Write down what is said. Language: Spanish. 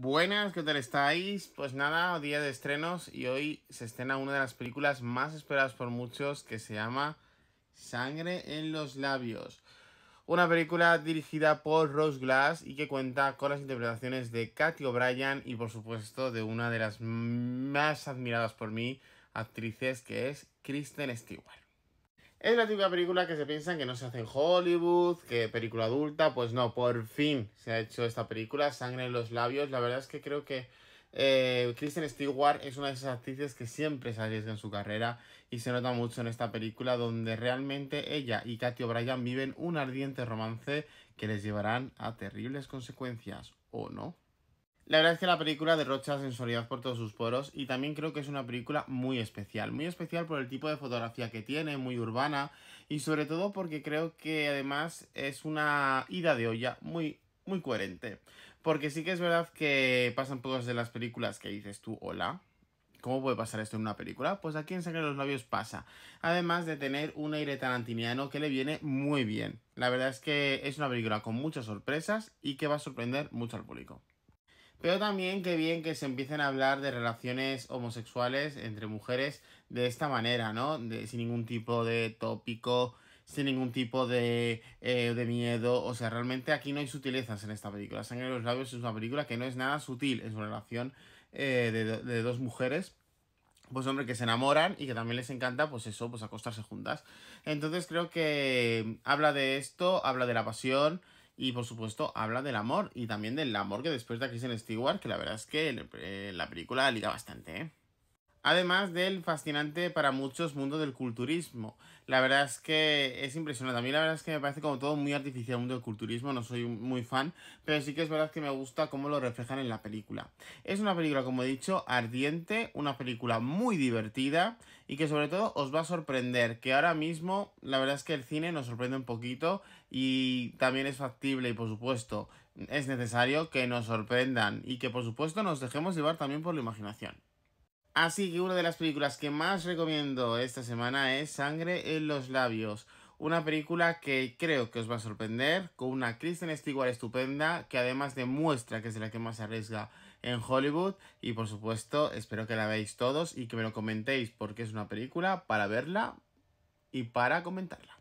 Buenas, ¿qué tal estáis? Pues nada, día de estrenos y hoy se estrena una de las películas más esperadas por muchos que se llama Sangre en los labios. Una película dirigida por Rose Glass y que cuenta con las interpretaciones de Kathy O'Brien y por supuesto de una de las más admiradas por mí actrices que es Kristen Stewart. Es la típica película que se piensa que no se hace en Hollywood, que película adulta, pues no, por fin se ha hecho esta película, Sangre en los labios. La verdad es que creo que eh, Kristen Stewart es una de esas actrices que siempre se arriesga en su carrera y se nota mucho en esta película donde realmente ella y Katy O'Brien viven un ardiente romance que les llevarán a terribles consecuencias, ¿o no? La verdad es que la película derrocha sensualidad por todos sus poros y también creo que es una película muy especial, muy especial por el tipo de fotografía que tiene, muy urbana y sobre todo porque creo que además es una ida de olla muy muy coherente, porque sí que es verdad que pasan pocas de las películas que dices tú, hola, ¿Cómo puede pasar esto en una película? Pues aquí en Sangre de los Labios pasa. Además de tener un aire tarantiniano que le viene muy bien. La verdad es que es una película con muchas sorpresas y que va a sorprender mucho al público. Pero también qué bien que se empiecen a hablar de relaciones homosexuales entre mujeres de esta manera, ¿no? sin ningún tipo de tópico, sin ningún tipo de, eh, de miedo. O sea, realmente aquí no hay sutilezas en esta película. Sangre de los labios es una película que no es nada sutil Es una relación eh, de, de dos mujeres pues hombre, que se enamoran y que también les encanta, pues eso, pues acostarse juntas. Entonces creo que habla de esto, habla de la pasión y por supuesto habla del amor y también del amor que después de Kristen Stewart, que la verdad es que eh, la película liga bastante, ¿eh? además del fascinante para muchos mundo del culturismo. La verdad es que es impresionante. A mí la verdad es que me parece como todo muy artificial el mundo del culturismo, no soy muy fan, pero sí que es verdad que me gusta cómo lo reflejan en la película. Es una película, como he dicho, ardiente, una película muy divertida y que sobre todo os va a sorprender, que ahora mismo la verdad es que el cine nos sorprende un poquito y también es factible y por supuesto es necesario que nos sorprendan y que por supuesto nos dejemos llevar también por la imaginación. Así que una de las películas que más recomiendo esta semana es Sangre en los labios. Una película que creo que os va a sorprender, con una Kristen Stewart estupenda, que además demuestra que es la que más se arriesga en Hollywood. Y por supuesto, espero que la veáis todos y que me lo comentéis, porque es una película para verla y para comentarla.